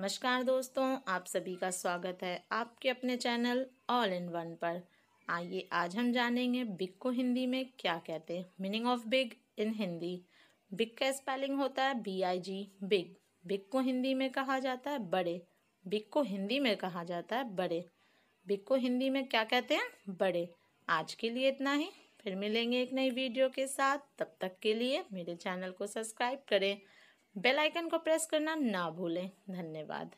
नमस्कार दोस्तों आप सभी का स्वागत है आपके अपने चैनल ऑल इन वन पर आइए आज हम जानेंगे बिग को हिंदी में क्या कहते हैं meaning of big in Hindi big का स्पेलिंग होता है B I G big big को हिंदी में कहा जाता है बड़े बिग को हिंदी में कहा जाता है बड़े बिग को हिंदी में क्या कहते हैं बड़े आज के लिए इतना ही फिर मिलेंगे एक नई वीडियो के साथ तब तक के लिए मेरे चैनल को सब्सक्राइब करें बेल आइकन को प्रेस करना ना भूलें धन्यवाद